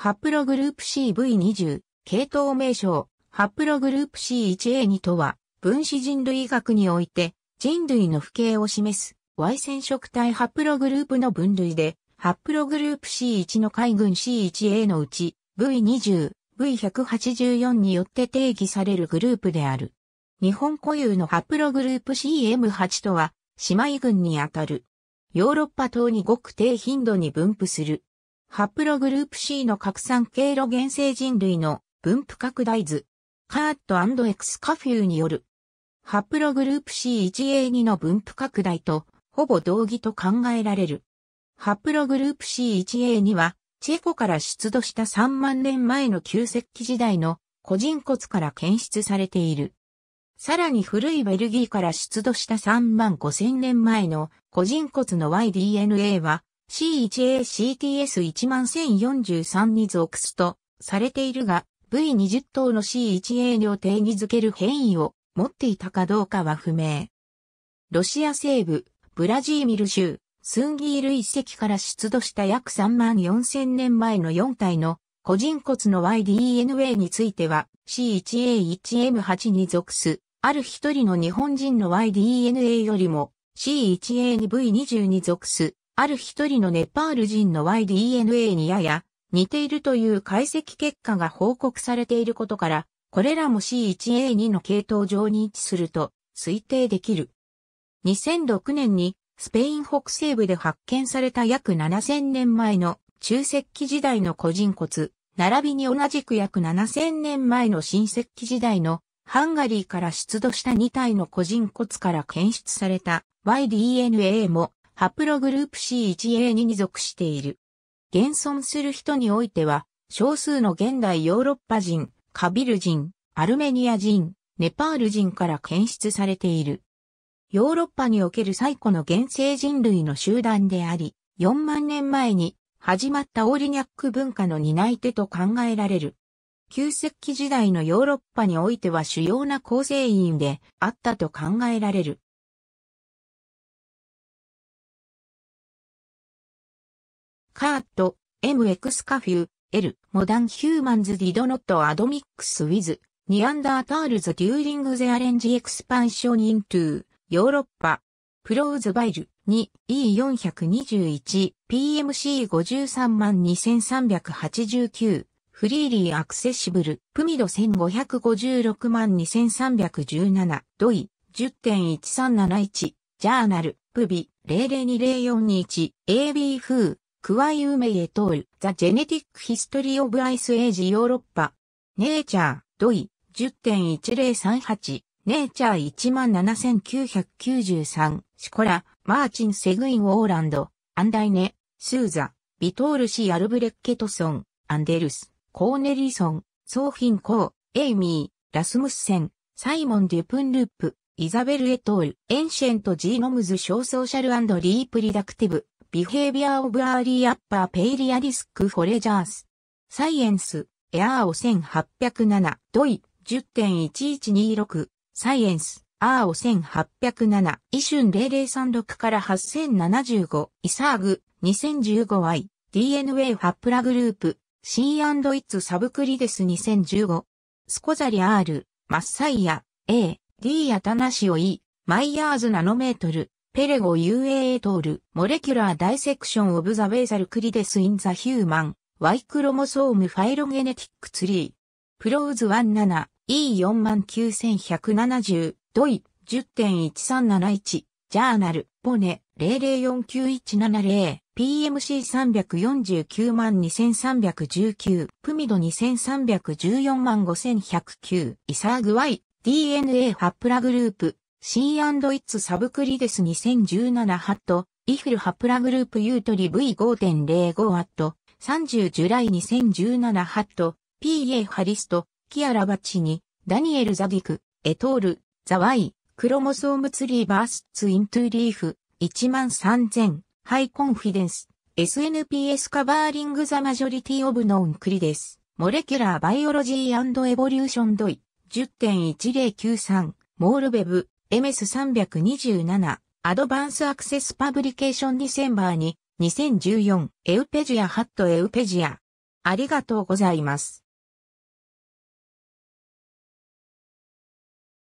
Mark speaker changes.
Speaker 1: ハプログループ CV20、系統名称、ハプログループ C1A2 とは、分子人類学において、人類の不形を示す、Y 染色体ハプログループの分類で、ハプログループ C1 の海軍 C1A のうち、V20、V184 によって定義されるグループである。日本固有のハプログループ CM8 とは、姉妹群にあたる。ヨーロッパ等にごく低頻度に分布する。ハプログループ C の拡散経路原生人類の分布拡大図。カーットエクスカフューによる。ハプログループ C1A2 の分布拡大とほぼ同義と考えられる。ハプログループ C1A2 はチェコから出土した3万年前の旧石器時代の個人骨から検出されている。さらに古いベルギーから出土した3万5千年前の個人骨の YDNA は C1ACTS11043 に属すとされているが、V20 等の C1A にを定義づける変異を持っていたかどうかは不明。ロシア西部、ブラジーミル州、スンギール遺跡から出土した約3万4000年前の4体の個人骨の YDNA については C1A1M8 に属す、ある一人の日本人の YDNA よりも C1A2V20 に属すある一人のネパール人の YDNA にやや似ているという解析結果が報告されていることから、これらも C1A2 の系統上に位置すると推定できる。2006年にスペイン北西部で発見された約7000年前の中石器時代の古人骨、並びに同じく約7000年前の新石器時代のハンガリーから出土した2体の古人骨から検出された YDNA もハプログループ C1A2 に属している。現存する人においては、少数の現代ヨーロッパ人、カビル人、アルメニア人、ネパール人から検出されている。ヨーロッパにおける最古の現世人類の集団であり、4万年前に始まったオーリニャック文化の担い手と考えられる。旧石器時代のヨーロッパにおいては主要な構成員であったと考えられる。カート、M. エクスカフュー、L. モダンヒューマンズディドノットアドミックスウィズ、ニアンダータールズデューリングゼアレンジエクスパンションイントゥー、ヨーロッパ、プローズバイル、2、E421、PMC532,389、フリーリーアクセシブル、プミド15562317、ドイ、10.1371、ジャーナル、プビ、00200421、AB 風、クワイウメイエトール、ザ・ジェネティック・ヒストリー・オブ・アイス・エイジ・ヨーロッパ、ネイチャー、ドイ、10.1038、ネイチャー17993、シコラ、マーチン・セグイン・ウォーランド、アンダイネ、スーザ、ビトール・シ・ー・アルブレッケトソン、アンデルス、コーネリソン、ソーフィン・コー、エイミー、ラスムスセン、サイモン・デュプンループ、イザベル・エトール、エンシェント・ジーノムズ・ショーソーシャル・アンド・リープリダクティブ、Behavior of Early Upper p a l e a r i s c Foragers。サイエンス、エア a o 1807、DOI 10.1126、Science, a o 1807、イシュン0036から8075、イサーグ、2015i、DNA ファップラグループ、C&It's サブクリデス2015、スコザリ R、マッサイア、A、D アタナシオ E、マイヤーズナノメートル、ペレゴ UAA トール、モレキュラーダイセクションオブザウェイザルクリデスインザヒューマン、Y クロモソームファイロゲネティックツリー。プローズ 17E49170、ドイ、10.1371、ジャーナル、ポネ、00491170、PMC3492319、プミド23145109、イサーグワイ、DNA ハップラグループ、C&It's サブクリデス2017ハット、イフルハプラグループユートリ V5.05 アット、30ジュライ2017ハット、PA ハリスト、キアラバチニ、ダニエル・ザディク、エトール、ザワイ、クロモソームツリーバースツイントゥリーフ、13000、ハイコンフィデンス、SNPS カバーリングザマジョリティオブノンクリデス、モレキュラーバイオロジーエボリューションドイ、10.1093、モールベブ、MS327、アドバンスアクセスパブリケーションディセンバーに、2014、エウペジアハットエウペジア。ありがとうございます。